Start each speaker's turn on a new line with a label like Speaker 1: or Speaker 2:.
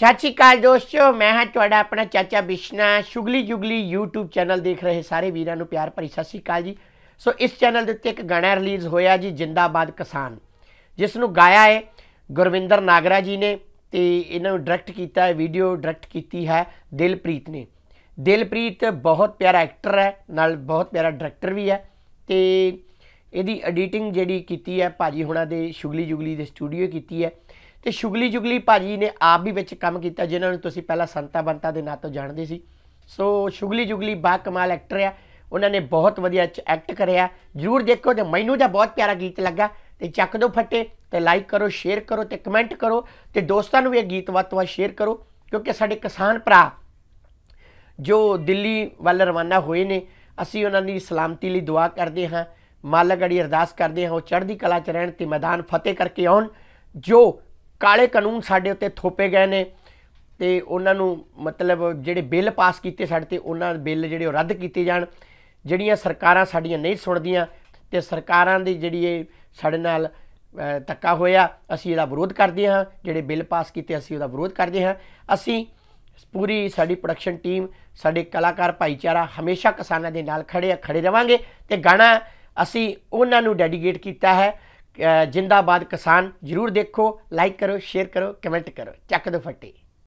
Speaker 1: ਚਾਚੀ ਕਾਲ ਦੋਸਤੋ ਮੈਂ ਹਾਂ ਤੁਹਾਡਾ ਆਪਣਾ ਚਾਚਾ ਬਿਸ਼ਨਾ ਸ਼ੁਗਲੀ ਜੁਗਲੀ YouTube ਚੈਨਲ ਦੇਖ ਰਹੇ ਸਾਰੇ ਵੀਰਾਂ ਨੂੰ ਪਿਆਰ ਭਰੀ ਸਤਿ ਸ਼੍ਰੀ ਅਕਾਲ ਜੀ ਸੋ ਇਸ ਚੈਨਲ ਦੇ ਉੱਤੇ ਇੱਕ ਗਾਣਾ ਰਿਲੀਜ਼ ਹੋਇਆ ਜੀ ਜਿੰਦਾਬਾਦ ਕਿਸਾਨ ਜਿਸ ਨੂੰ ਗਾਇਆ ਹੈ ਗੁਰਵਿੰਦਰ ਨਾਗਰਾ ਜੀ ਨੇ ਤੇ ਇਹਨਾਂ ਨੂੰ ਡਾਇਰੈਕਟ ਕੀਤਾ ਹੈ ਵੀਡੀਓ ਡਾਇਰੈਕਟ ਕੀਤੀ ਹੈ ਦਿਲਪ੍ਰੀਤ ਨੇ ਦਿਲਪ੍ਰੀਤ ਬਹੁਤ ਪਿਆਰਾ ਐਕਟਰ ਹੈ ਨਾਲ ਬਹੁਤ ਪਿਆਰਾ ਡਾਇਰੈਕਟਰ ਵੀ ਹੈ ਤੇ ਇਹਦੀ ਐਡੀਟਿੰਗ ਜਿਹੜੀ ਕੀਤੀ ਹੈ ਭਾਜੀ ਹੁਣਾਂ ਦੇ ਸ਼ੁਗਲੀ ਜੁਗਲੀ ਦੇ ਸਟੂਡੀਓ ਕੀਤੀ ਹੈ ਤੇ ਸ਼ੁਗਲੀ ਜੁਗਲੀ ਭਾਜੀ ਨੇ ਆਪ ਵੀ ਵਿੱਚ ਕੰਮ ਕੀਤਾ ਜਿਨ੍ਹਾਂ ਨੂੰ ਤੁਸੀਂ ਪਹਿਲਾਂ ਸੰਤਾ ਬੰਤਾ ਦੇ ਨਾਂ ਤੋਂ ਜਾਣਦੇ ਸੀ ਸੋ ਸ਼ੁਗਲੀ ਜੁਗਲੀ ਬਾ ਕਮਾਲ ਐਕਟਰ ਆ ਉਹਨਾਂ ਨੇ ਬਹੁਤ ਵਧੀਆ ਐਕਟ ਕਰਿਆ ਜਰੂਰ ਦੇਖੋ ਤੇ ਮੈਨੂੰ ਤਾਂ ਬਹੁਤ ਪਿਆਰਾ ਗੀਤ ਲੱਗਾ ਤੇ ਚੱਕ ਦੋ ਫੱਟੇ ਤੇ ਲਾਈਕ ਕਰੋ ਸ਼ੇਅਰ ਕਰੋ ਤੇ ਕਮੈਂਟ ਕਰੋ ਤੇ ਦੋਸਤਾਂ ਨੂੰ ਵੀ ਇਹ ਗੀਤ ਵੱਧ ਤੋਂ ਵੱਧ ਸ਼ੇਅਰ ਕਰੋ ਕਿਉਂਕਿ ਸਾਡੇ ਕਿਸਾਨ ਭਰਾ ਜੋ ਦਿੱਲੀ ਵੱਲ ਰਵਾਨਾ ਹੋਏ ਨੇ ਅਸੀਂ ਉਹਨਾਂ ਦੀ ਸਲਾਮਤੀ ਲਈ ਦੁਆ ਕਰਦੇ ਹਾਂ ਮਾਲਕ ਅੜੀ ਅਰਦਾਸ ਕਰਦੇ ਹਾਂ ਉਹ ਚੜ੍ਹਦੀ ਕਲਾ 'ਚ ਰਹਿਣ ਤੇ ਮੈਦਾਨ ਫਤਿਹ ਕਰਕੇ ਆਉਣ ਜੋ ਕਾਲੇ ਕਾਨੂੰਨ ਸਾਡੇ ਉੱਤੇ ਥੋਪੇ ਗਏ ਨੇ ਤੇ ਉਹਨਾਂ ਨੂੰ ਮਤਲਬ ਜਿਹੜੇ ਬਿੱਲ ਪਾਸ ਕੀਤੇ ਸਾਡੇ ਤੇ ਉਹਨਾਂ ਬਿੱਲ ਜਿਹੜੇ ਉਹ ਰੱਦ ਕੀਤੇ ਜਾਣ ਜਿਹੜੀਆਂ ਸਰਕਾਰਾਂ ਸਾਡੀਆਂ ਨਹੀਂ ਸੁਣਦੀਆਂ ਤੇ ਸਰਕਾਰਾਂ ਦੀ ਜਿਹੜੀ ਇਹ ਸਾਡੇ ਨਾਲ ਤੱਕਾ ਹੋਇਆ ਅਸੀਂ ਇਹਦਾ ਵਿਰੋਧ ਕਰਦੇ ਹਾਂ ਜਿਹੜੇ ਬਿੱਲ ਪਾਸ ਕੀਤੇ ਅਸੀਂ ਉਹਦਾ ਵਿਰੋਧ ਕਰਦੇ ਹਾਂ ਅਸੀਂ ਪੂਰੀ ਸਾਡੀ ਪ੍ਰੋਡਕਸ਼ਨ ਟੀਮ ਸਾਡੇ ਕਲਾਕਾਰ ਭਾਈਚਾਰਾ ਹਮੇਸ਼ਾ ਕਿਸਾਨਾਂ ਦੇ ਨਾਲ ਖੜੇ ਆ ਖੜੇ ਰਵਾਂਗੇ ਤੇ ਗਾਣਾ ਅਸੀਂ ਉਹਨਾਂ ਨੂੰ ਡੈਡੀਕੇਟ ਕੀਤਾ ਹੈ ਜਿੰਦਾਬਾਦ ਕਿਸਾਨ ਜਰੂਰ ਦੇਖੋ ਲਾਈਕ ਕਰੋ ਸ਼ੇਅਰ ਕਰੋ ਕਮੈਂਟ ਕਰੋ ਚੱਕ ਦੋ ਫੱਟੇ